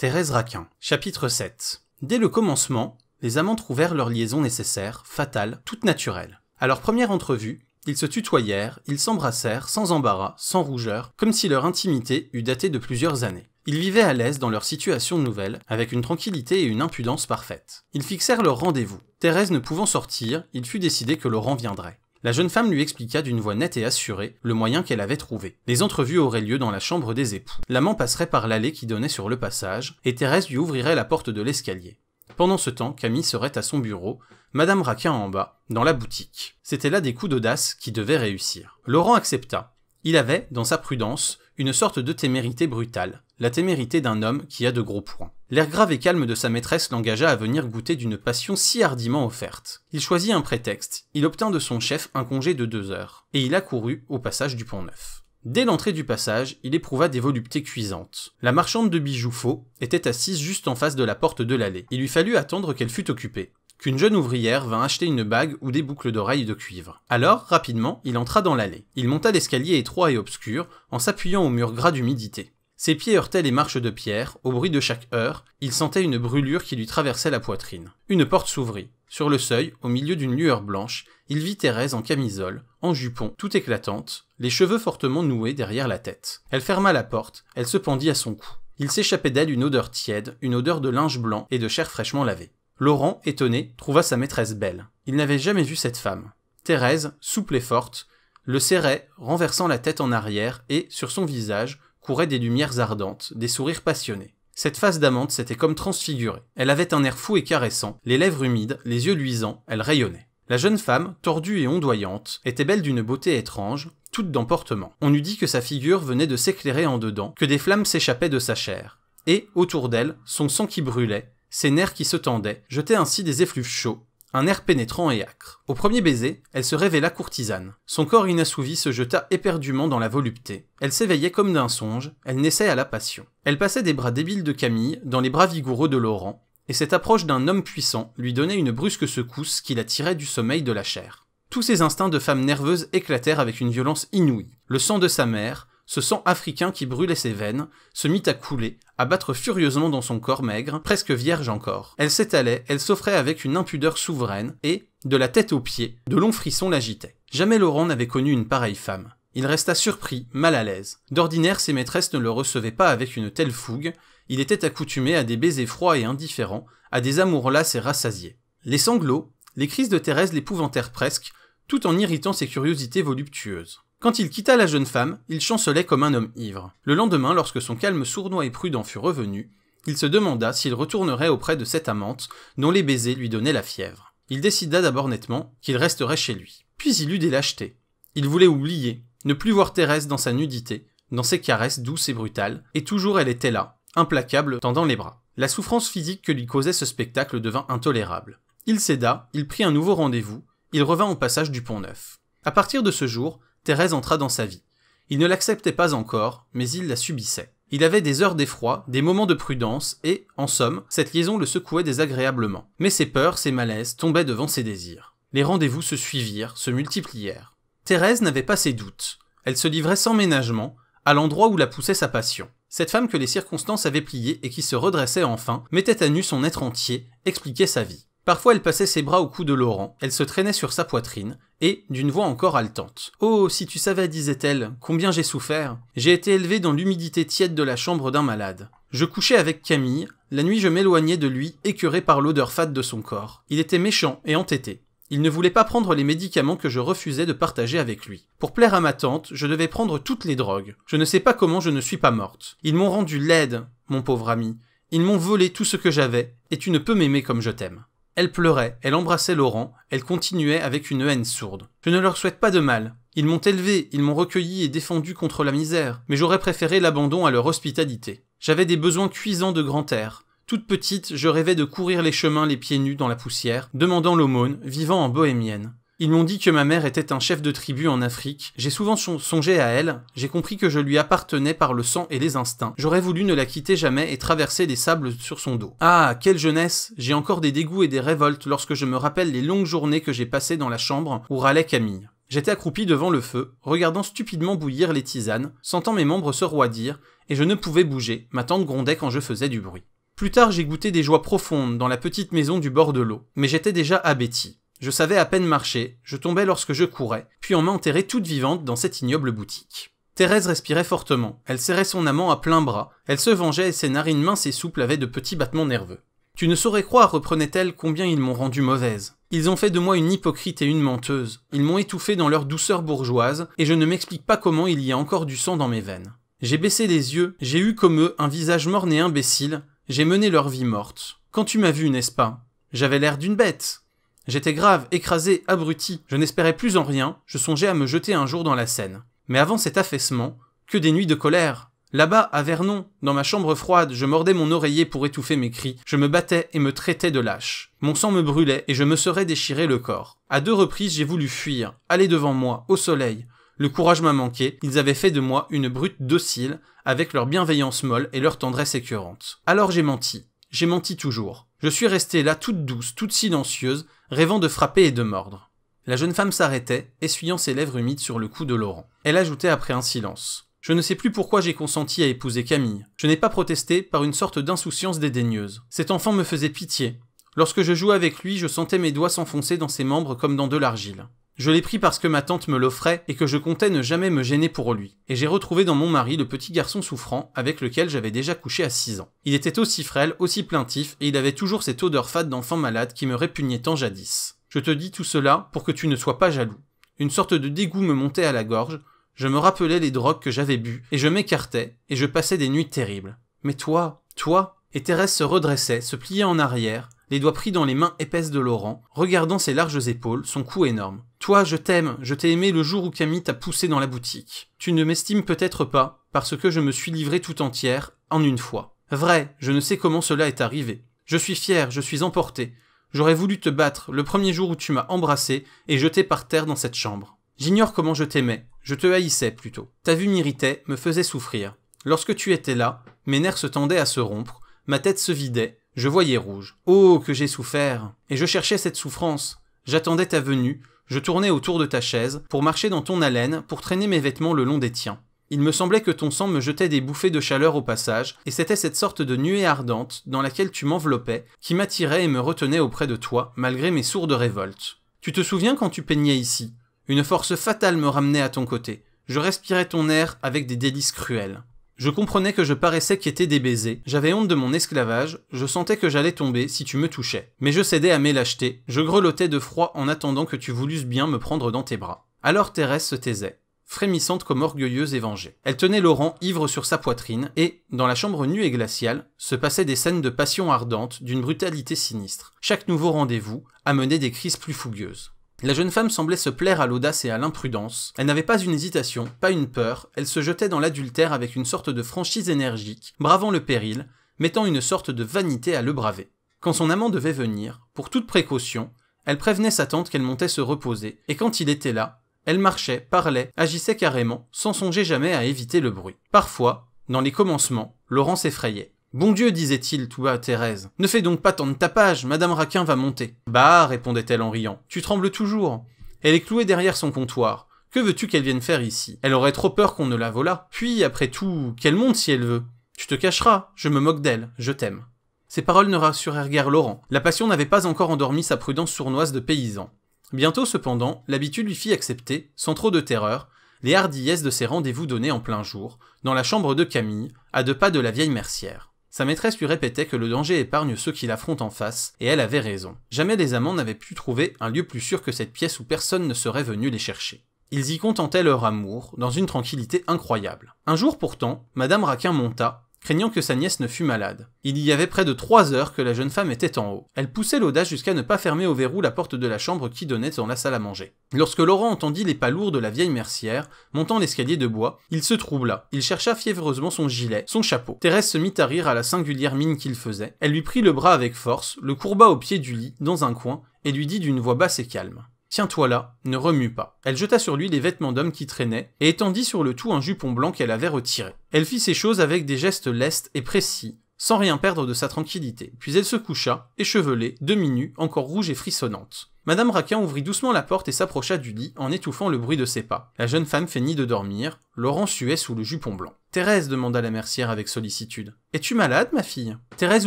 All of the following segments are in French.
Thérèse Raquin. Chapitre 7. Dès le commencement, les amants trouvèrent leur liaison nécessaire, fatale, toute naturelle. À leur première entrevue, ils se tutoyèrent, ils s'embrassèrent, sans embarras, sans rougeur, comme si leur intimité eût daté de plusieurs années. Ils vivaient à l'aise dans leur situation nouvelle, avec une tranquillité et une impudence parfaites. Ils fixèrent leur rendez-vous. Thérèse ne pouvant sortir, il fut décidé que Laurent viendrait. La jeune femme lui expliqua d'une voix nette et assurée le moyen qu'elle avait trouvé. Les entrevues auraient lieu dans la chambre des époux. L'amant passerait par l'allée qui donnait sur le passage, et Thérèse lui ouvrirait la porte de l'escalier. Pendant ce temps, Camille serait à son bureau, Madame Raquin en bas, dans la boutique. C'était là des coups d'audace qui devaient réussir. Laurent accepta. Il avait, dans sa prudence, une sorte de témérité brutale, la témérité d'un homme qui a de gros points. L'air grave et calme de sa maîtresse l'engagea à venir goûter d'une passion si hardiment offerte. Il choisit un prétexte, il obtint de son chef un congé de deux heures, et il accourut au passage du Pont Neuf. Dès l'entrée du passage, il éprouva des voluptés cuisantes. La marchande de bijoux faux était assise juste en face de la porte de l'allée. Il lui fallut attendre qu'elle fût occupée qu'une jeune ouvrière vint acheter une bague ou des boucles d'oreilles de cuivre. Alors, rapidement, il entra dans l'allée. Il monta l'escalier étroit et obscur, en s'appuyant au mur gras d'humidité. Ses pieds heurtaient les marches de pierre, au bruit de chaque heure, il sentait une brûlure qui lui traversait la poitrine. Une porte s'ouvrit. Sur le seuil, au milieu d'une lueur blanche, il vit Thérèse en camisole, en jupon, tout éclatante, les cheveux fortement noués derrière la tête. Elle ferma la porte, elle se pendit à son cou. Il s'échappait d'elle une odeur tiède, une odeur de linge blanc et de chair fraîchement lavée. Laurent, étonné, trouva sa maîtresse belle. Il n'avait jamais vu cette femme. Thérèse, souple et forte, le serrait, renversant la tête en arrière, et, sur son visage, couraient des lumières ardentes, des sourires passionnés. Cette face d'amante s'était comme transfigurée. Elle avait un air fou et caressant, les lèvres humides, les yeux luisants, elle rayonnait. La jeune femme, tordue et ondoyante, était belle d'une beauté étrange, toute d'emportement. On eût dit que sa figure venait de s'éclairer en dedans, que des flammes s'échappaient de sa chair. Et, autour d'elle, son sang qui brûlait, ses nerfs qui se tendaient, jetaient ainsi des effluves chauds, un air pénétrant et âcre. Au premier baiser, elle se révéla courtisane. Son corps inassouvi se jeta éperdument dans la volupté. Elle s'éveillait comme d'un songe, elle naissait à la passion. Elle passait des bras débiles de Camille dans les bras vigoureux de Laurent, et cette approche d'un homme puissant lui donnait une brusque secousse qui la tirait du sommeil de la chair. Tous ses instincts de femme nerveuse éclatèrent avec une violence inouïe. Le sang de sa mère, ce sang africain qui brûlait ses veines, se mit à couler, à battre furieusement dans son corps maigre, presque vierge encore. Elle s'étalait, elle s'offrait avec une impudeur souveraine, et, de la tête aux pieds, de longs frissons l'agitaient. Jamais Laurent n'avait connu une pareille femme. Il resta surpris, mal à l'aise. D'ordinaire, ses maîtresses ne le recevaient pas avec une telle fougue, il était accoutumé à des baisers froids et indifférents, à des amours lasses et rassasiés. Les sanglots, les crises de Thérèse l'épouvantèrent presque, tout en irritant ses curiosités voluptueuses. Quand il quitta la jeune femme, il chancelait comme un homme ivre. Le lendemain, lorsque son calme sournois et prudent fut revenu, il se demanda s'il retournerait auprès de cette amante dont les baisers lui donnaient la fièvre. Il décida d'abord nettement qu'il resterait chez lui. Puis il eut des lâchetés. Il voulait oublier, ne plus voir Thérèse dans sa nudité, dans ses caresses douces et brutales, et toujours elle était là, implacable, tendant les bras. La souffrance physique que lui causait ce spectacle devint intolérable. Il céda, il prit un nouveau rendez-vous, il revint au passage du Pont-Neuf. À partir de ce jour, Thérèse entra dans sa vie. Il ne l'acceptait pas encore, mais il la subissait. Il avait des heures d'effroi, des moments de prudence, et, en somme, cette liaison le secouait désagréablement. Mais ses peurs, ses malaises tombaient devant ses désirs. Les rendez-vous se suivirent, se multiplièrent. Thérèse n'avait pas ses doutes. Elle se livrait sans ménagement, à l'endroit où la poussait sa passion. Cette femme que les circonstances avaient pliée et qui se redressait enfin, mettait à nu son être entier, expliquait sa vie. Parfois elle passait ses bras au cou de Laurent, elle se traînait sur sa poitrine, et, d'une voix encore haletante. Oh, si tu savais, disait-elle, combien j'ai souffert. J'ai été élevée dans l'humidité tiède de la chambre d'un malade. Je couchais avec Camille, la nuit je m'éloignais de lui, écœuré par l'odeur fade de son corps. Il était méchant et entêté. Il ne voulait pas prendre les médicaments que je refusais de partager avec lui. Pour plaire à ma tante, je devais prendre toutes les drogues. Je ne sais pas comment je ne suis pas morte. Ils m'ont rendu laide, mon pauvre ami. Ils m'ont volé tout ce que j'avais, et tu ne peux m'aimer comme je t'aime. Elle pleurait, elle embrassait Laurent, elle continuait avec une haine sourde. Je ne leur souhaite pas de mal. Ils m'ont élevé, ils m'ont recueilli et défendu contre la misère, mais j'aurais préféré l'abandon à leur hospitalité. J'avais des besoins cuisants de grand air. Toute petite, je rêvais de courir les chemins les pieds nus dans la poussière, demandant l'aumône, vivant en bohémienne. Ils m'ont dit que ma mère était un chef de tribu en Afrique. J'ai souvent songé à elle, j'ai compris que je lui appartenais par le sang et les instincts. J'aurais voulu ne la quitter jamais et traverser des sables sur son dos. Ah, quelle jeunesse J'ai encore des dégoûts et des révoltes lorsque je me rappelle les longues journées que j'ai passées dans la chambre où râlait Camille. J'étais accroupi devant le feu, regardant stupidement bouillir les tisanes, sentant mes membres se roidir, et je ne pouvais bouger, ma tante grondait quand je faisais du bruit. Plus tard, j'ai goûté des joies profondes dans la petite maison du bord de l'eau, mais j'étais déjà abéti. Je savais à peine marcher, je tombais lorsque je courais, puis on m'a enterré toute vivante dans cette ignoble boutique. Thérèse respirait fortement, elle serrait son amant à plein bras, elle se vengeait et ses narines minces et souples avaient de petits battements nerveux. Tu ne saurais croire, reprenait-elle, combien ils m'ont rendue mauvaise. Ils ont fait de moi une hypocrite et une menteuse, ils m'ont étouffée dans leur douceur bourgeoise, et je ne m'explique pas comment il y a encore du sang dans mes veines. J'ai baissé les yeux, j'ai eu comme eux un visage morne et imbécile, j'ai mené leur vie morte. Quand tu m'as vu, n'est-ce pas J'avais l'air d'une bête, J'étais grave, écrasé, abruti, je n'espérais plus en rien, je songeais à me jeter un jour dans la Seine. Mais avant cet affaissement, que des nuits de colère. Là-bas, à Vernon, dans ma chambre froide, je mordais mon oreiller pour étouffer mes cris, je me battais et me traitais de lâche. Mon sang me brûlait et je me serais déchiré le corps. À deux reprises, j'ai voulu fuir, aller devant moi, au soleil. Le courage m'a manqué, ils avaient fait de moi une brute docile, avec leur bienveillance molle et leur tendresse écœurante. Alors j'ai menti. J'ai menti toujours. Je suis restée là toute douce, toute silencieuse, rêvant de frapper et de mordre. La jeune femme s'arrêtait, essuyant ses lèvres humides sur le cou de Laurent. Elle ajoutait après un silence. Je ne sais plus pourquoi j'ai consenti à épouser Camille. Je n'ai pas protesté par une sorte d'insouciance dédaigneuse. Cet enfant me faisait pitié. Lorsque je jouais avec lui, je sentais mes doigts s'enfoncer dans ses membres comme dans de l'argile. Je l'ai pris parce que ma tante me l'offrait et que je comptais ne jamais me gêner pour lui, et j'ai retrouvé dans mon mari le petit garçon souffrant avec lequel j'avais déjà couché à 6 ans. Il était aussi frêle, aussi plaintif, et il avait toujours cette odeur fade d'enfant malade qui me répugnait tant jadis. Je te dis tout cela pour que tu ne sois pas jaloux. Une sorte de dégoût me montait à la gorge, je me rappelais les drogues que j'avais bues, et je m'écartais, et je passais des nuits terribles. Mais toi, toi Et Thérèse se redressait, se pliait en arrière, les doigts pris dans les mains épaisses de Laurent, regardant ses larges épaules, son cou énorme. Toi, je t'aime, je t'ai aimé le jour où Camille t'a poussé dans la boutique. Tu ne m'estimes peut-être pas, parce que je me suis livrée tout entière, en une fois. Vrai, je ne sais comment cela est arrivé. Je suis fier, je suis emporté. J'aurais voulu te battre le premier jour où tu m'as embrassé et jeté par terre dans cette chambre. J'ignore comment je t'aimais, je te haïssais plutôt. Ta vue m'irritait, me faisait souffrir. Lorsque tu étais là, mes nerfs se tendaient à se rompre, ma tête se vidait, je voyais rouge. Oh, que j'ai souffert Et je cherchais cette souffrance. J'attendais ta venue, je tournais autour de ta chaise, pour marcher dans ton haleine, pour traîner mes vêtements le long des tiens. Il me semblait que ton sang me jetait des bouffées de chaleur au passage, et c'était cette sorte de nuée ardente, dans laquelle tu m'enveloppais, qui m'attirait et me retenait auprès de toi, malgré mes sourdes révoltes. Tu te souviens quand tu peignais ici Une force fatale me ramenait à ton côté. Je respirais ton air avec des délices cruelles. Je comprenais que je paraissais quitter des baisers, j'avais honte de mon esclavage, je sentais que j'allais tomber si tu me touchais. Mais je cédais à mes lâchetés, je grelottais de froid en attendant que tu voulusses bien me prendre dans tes bras. Alors Thérèse se taisait frémissante comme orgueilleuse et vengée. Elle tenait Laurent ivre sur sa poitrine, et, dans la chambre nue et glaciale, se passaient des scènes de passion ardente, d'une brutalité sinistre. Chaque nouveau rendez-vous amenait des crises plus fougueuses. La jeune femme semblait se plaire à l'audace et à l'imprudence. Elle n'avait pas une hésitation, pas une peur, elle se jetait dans l'adultère avec une sorte de franchise énergique, bravant le péril, mettant une sorte de vanité à le braver. Quand son amant devait venir, pour toute précaution, elle prévenait sa tante qu'elle montait se reposer, et quand il était là, elle marchait, parlait, agissait carrément, sans songer jamais à éviter le bruit. Parfois, dans les commencements, Laurent s'effrayait. Bon Dieu, disait-il tout bas à Thérèse, ne fais donc pas tant de tapage, Madame Raquin va monter. Bah, répondait-elle en riant, tu trembles toujours. Elle est clouée derrière son comptoir. Que veux-tu qu'elle vienne faire ici Elle aurait trop peur qu'on ne la volât. Puis, après tout, qu'elle monte si elle veut. Tu te cacheras, je me moque d'elle, je t'aime. Ces paroles ne rassurèrent guère Laurent. La passion n'avait pas encore endormi sa prudence sournoise de paysan. Bientôt, cependant, l'habitude lui fit accepter, sans trop de terreur, les hardiesses de ses rendez-vous donnés en plein jour, dans la chambre de Camille, à deux pas de la vieille mercière. Sa maîtresse lui répétait que le danger épargne ceux qui l'affrontent en face, et elle avait raison. Jamais les amants n'avaient pu trouver un lieu plus sûr que cette pièce où personne ne serait venu les chercher. Ils y contentaient leur amour, dans une tranquillité incroyable. Un jour pourtant, Madame Raquin monta, craignant que sa nièce ne fût malade. Il y avait près de trois heures que la jeune femme était en haut. Elle poussait l'audace jusqu'à ne pas fermer au verrou la porte de la chambre qui donnait dans la salle à manger. Lorsque Laurent entendit les pas lourds de la vieille mercière, montant l'escalier de bois, il se troubla. Il chercha fiévreusement son gilet, son chapeau. Thérèse se mit à rire à la singulière mine qu'il faisait. Elle lui prit le bras avec force, le courba au pied du lit, dans un coin, et lui dit d'une voix basse et calme. Tiens-toi là, ne remue pas. Elle jeta sur lui les vêtements d'homme qui traînaient, et étendit sur le tout un jupon blanc qu'elle avait retiré. Elle fit ces choses avec des gestes lestes et précis, sans rien perdre de sa tranquillité, puis elle se coucha, échevelée, demi-nue, encore rouge et frissonnante. Madame Raquin ouvrit doucement la porte et s'approcha du lit en étouffant le bruit de ses pas. La jeune femme feignit de dormir, Laurent suait sous le jupon blanc. Thérèse demanda la mercière avec sollicitude. Es-tu malade, ma fille Thérèse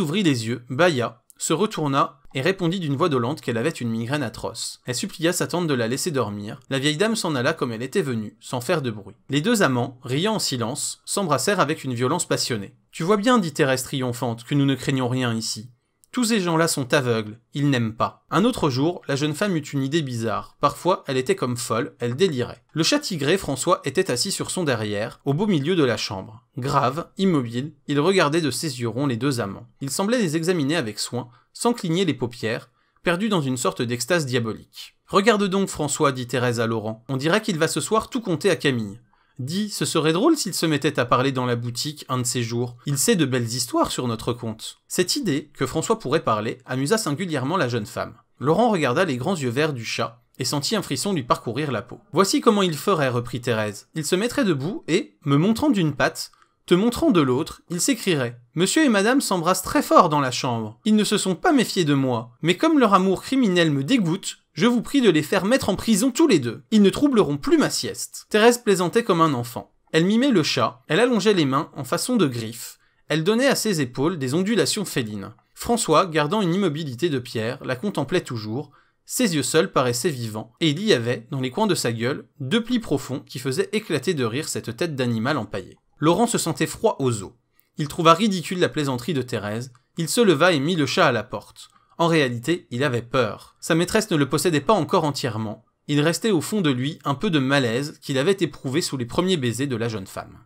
ouvrit les yeux, bailla, se retourna et répondit d'une voix dolente qu'elle avait une migraine atroce. Elle supplia sa tante de la laisser dormir. La vieille dame s'en alla comme elle était venue, sans faire de bruit. Les deux amants, riant en silence, s'embrassèrent avec une violence passionnée. Tu vois bien, dit Thérèse triomphante, que nous ne craignons rien ici. Tous ces gens-là sont aveugles, ils n'aiment pas. Un autre jour, la jeune femme eut une idée bizarre. Parfois, elle était comme folle, elle délirait. Le chat tigré François était assis sur son derrière, au beau milieu de la chambre. Grave, immobile, il regardait de ses yeux ronds les deux amants. Il semblait les examiner avec soin, sans cligner les paupières, perdu dans une sorte d'extase diabolique. Regarde donc François, dit Thérèse à Laurent. On dirait qu'il va ce soir tout compter à Camille dit « ce serait drôle s'il se mettait à parler dans la boutique un de ces jours. Il sait de belles histoires sur notre compte. Cette idée, que François pourrait parler, amusa singulièrement la jeune femme. Laurent regarda les grands yeux verts du chat et sentit un frisson lui parcourir la peau. Voici comment il ferait, reprit Thérèse. Il se mettrait debout et, me montrant d'une patte, te montrant de l'autre, il s'écrirait Monsieur et madame s'embrassent très fort dans la chambre. Ils ne se sont pas méfiés de moi, mais comme leur amour criminel me dégoûte, je vous prie de les faire mettre en prison tous les deux. Ils ne troubleront plus ma sieste. Thérèse plaisantait comme un enfant. Elle mimait le chat, elle allongeait les mains en façon de griffes, elle donnait à ses épaules des ondulations félines. François, gardant une immobilité de pierre, la contemplait toujours, ses yeux seuls paraissaient vivants, et il y avait, dans les coins de sa gueule, deux plis profonds qui faisaient éclater de rire cette tête d'animal empaillé. Laurent se sentait froid aux os. Il trouva ridicule la plaisanterie de Thérèse, il se leva et mit le chat à la porte. En réalité, il avait peur. Sa maîtresse ne le possédait pas encore entièrement. Il restait au fond de lui un peu de malaise qu'il avait éprouvé sous les premiers baisers de la jeune femme.